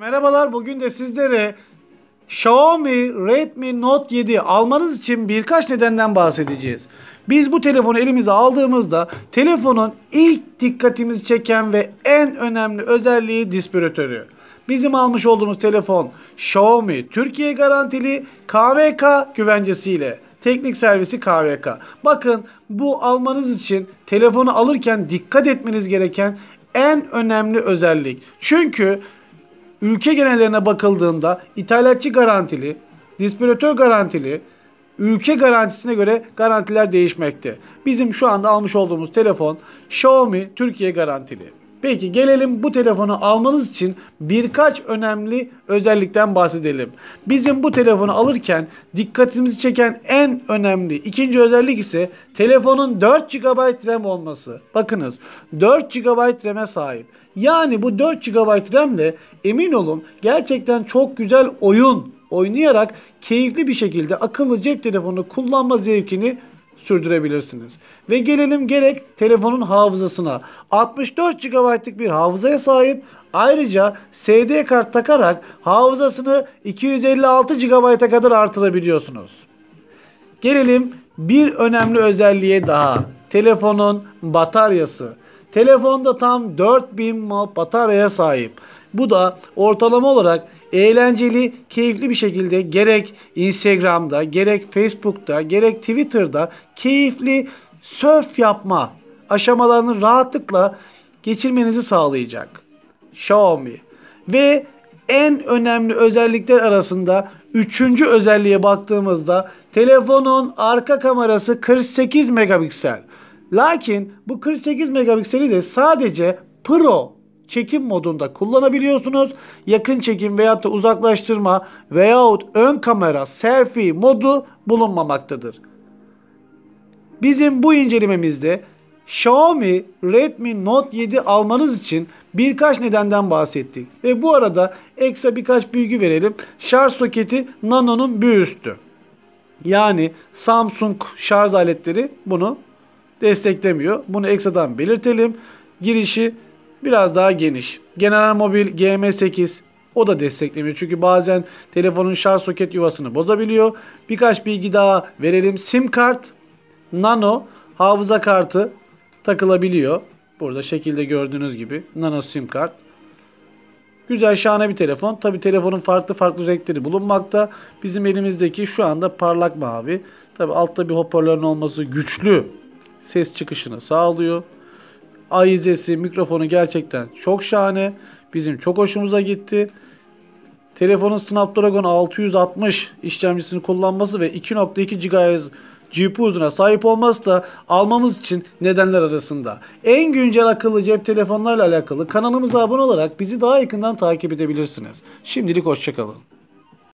Merhabalar bugün de sizlere Xiaomi Redmi Note 7 almanız için birkaç nedenden bahsedeceğiz. Biz bu telefonu elimize aldığımızda telefonun ilk dikkatimizi çeken ve en önemli özelliği dispiratörü. Bizim almış olduğumuz telefon Xiaomi Türkiye garantili KVK güvencesiyle teknik servisi KVK. Bakın bu almanız için telefonu alırken dikkat etmeniz gereken en önemli özellik. Çünkü Ülke geneline bakıldığında ithalatçı garantili, distribütör garantili, ülke garantisine göre garantiler değişmekte. Bizim şu anda almış olduğumuz telefon Xiaomi Türkiye garantili. Peki gelelim bu telefonu almanız için birkaç önemli özellikten bahsedelim. Bizim bu telefonu alırken dikkatimizi çeken en önemli ikinci özellik ise telefonun 4 GB RAM olması. Bakınız 4 GB RAM'e sahip. Yani bu 4 GB RAM ile emin olun gerçekten çok güzel oyun oynayarak keyifli bir şekilde akıllı cep telefonu kullanma zevkini sürdürebilirsiniz. Ve gelelim gerek telefonun hafızasına. 64 GB'lık bir hafızaya sahip. Ayrıca SD kart takarak hafızasını 256 GB'a kadar artırabiliyorsunuz. Gelelim bir önemli özelliğe daha. Telefonun bataryası. Telefonda tam 4000 mAh bataryaya sahip. Bu da ortalama olarak eğlenceli, keyifli bir şekilde gerek Instagram'da, gerek Facebook'ta, gerek Twitter'da keyifli sörf yapma aşamalarını rahatlıkla geçirmenizi sağlayacak. Xiaomi ve en önemli özellikler arasında üçüncü özelliğe baktığımızda telefonun arka kamerası 48 megapiksel. Lakin bu 48 megapikseli de sadece Pro çekim modunda kullanabiliyorsunuz. Yakın çekim veyahut da uzaklaştırma veyahut ön kamera selfie modu bulunmamaktadır. Bizim bu incelememizde Xiaomi Redmi Note 7 almanız için birkaç nedenden bahsettik. Ve bu arada ekstra birkaç bilgi verelim. Şarj soketi Nano'nun bir üstü. Yani Samsung şarj aletleri bunu desteklemiyor. Bunu ekstradan belirtelim. Girişi biraz daha geniş. General Mobil GM8 o da desteklemiyor. Çünkü bazen telefonun şarj soket yuvasını bozabiliyor. Birkaç bilgi daha verelim. Sim kart, nano, hafıza kartı takılabiliyor. Burada şekilde gördüğünüz gibi nano sim kart. Güzel şahane bir telefon. Tabi telefonun farklı farklı renkleri bulunmakta. Bizim elimizdeki şu anda parlak mavi. Tabi altta bir hoparlörün olması güçlü ses çıkışını sağlıyor. Ayizesi, mikrofonu gerçekten çok şahane. Bizim çok hoşumuza gitti. Telefonun Snapdragon 660 işlemcisini kullanması ve 2.2 GHz uzuna sahip olması da almamız için nedenler arasında. En güncel akıllı cep telefonlarla alakalı kanalımıza abone olarak bizi daha yakından takip edebilirsiniz. Şimdilik hoşçakalın.